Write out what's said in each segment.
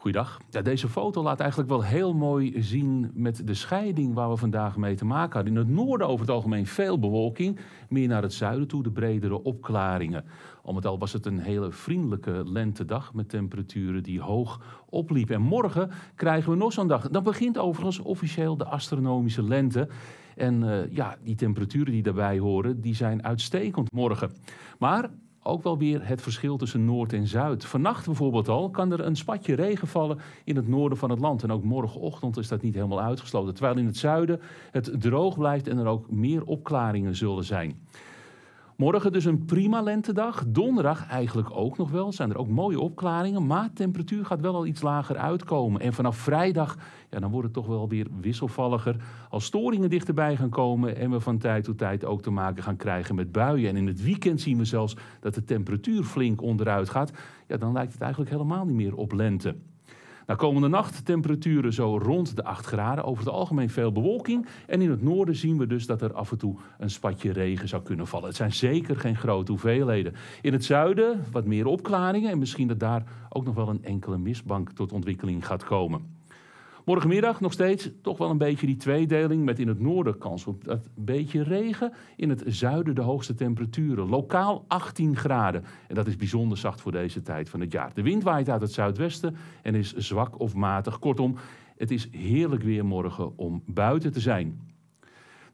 Goeiedag. Ja, deze foto laat eigenlijk wel heel mooi zien met de scheiding waar we vandaag mee te maken hadden. In het noorden over het algemeen veel bewolking, meer naar het zuiden toe de bredere opklaringen. Al het al was het een hele vriendelijke lentedag met temperaturen die hoog opliepen. En morgen krijgen we nog zo'n dag. Dan begint overigens officieel de astronomische lente. En eh, ja, die temperaturen die daarbij horen, die zijn uitstekend morgen. Maar ook wel weer het verschil tussen Noord en Zuid. Vannacht bijvoorbeeld al kan er een spatje regen vallen in het noorden van het land. En ook morgenochtend is dat niet helemaal uitgesloten. Terwijl in het zuiden het droog blijft en er ook meer opklaringen zullen zijn. Morgen dus een prima lentedag. Donderdag eigenlijk ook nog wel. Zijn er ook mooie opklaringen. Maar temperatuur gaat wel al iets lager uitkomen. En vanaf vrijdag, ja, dan wordt het toch wel weer wisselvalliger. Als storingen dichterbij gaan komen en we van tijd tot tijd ook te maken gaan krijgen met buien. En in het weekend zien we zelfs dat de temperatuur flink onderuit gaat. Ja, dan lijkt het eigenlijk helemaal niet meer op lente. Nou, komende nacht temperaturen zo rond de 8 graden. Over het algemeen veel bewolking. En in het noorden zien we dus dat er af en toe een spatje regen zou kunnen vallen. Het zijn zeker geen grote hoeveelheden. In het zuiden wat meer opklaringen. En misschien dat daar ook nog wel een enkele mistbank tot ontwikkeling gaat komen. Morgenmiddag nog steeds toch wel een beetje die tweedeling met in het noorden kans op dat beetje regen. In het zuiden de hoogste temperaturen. Lokaal 18 graden. En dat is bijzonder zacht voor deze tijd van het jaar. De wind waait uit het zuidwesten en is zwak of matig. Kortom, het is heerlijk weer morgen om buiten te zijn.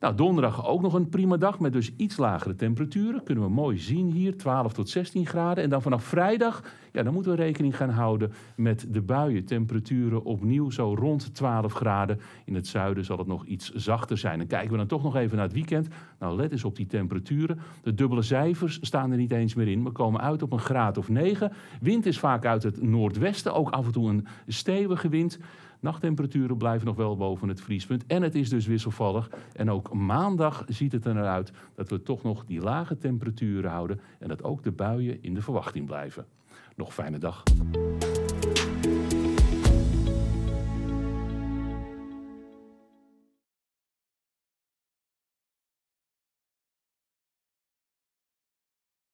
Nou, donderdag ook nog een prima dag met dus iets lagere temperaturen. Kunnen we mooi zien hier, 12 tot 16 graden. En dan vanaf vrijdag, ja, dan moeten we rekening gaan houden met de buien. Temperaturen opnieuw zo rond 12 graden. In het zuiden zal het nog iets zachter zijn. En kijken we dan toch nog even naar het weekend. Nou, let eens op die temperaturen. De dubbele cijfers staan er niet eens meer in. We komen uit op een graad of 9. Wind is vaak uit het noordwesten, ook af en toe een stevige wind. Nachttemperaturen blijven nog wel boven het vriespunt. En het is dus wisselvallig. En ook maandag ziet het eruit dat we toch nog die lage temperaturen houden. En dat ook de buien in de verwachting blijven. Nog fijne dag.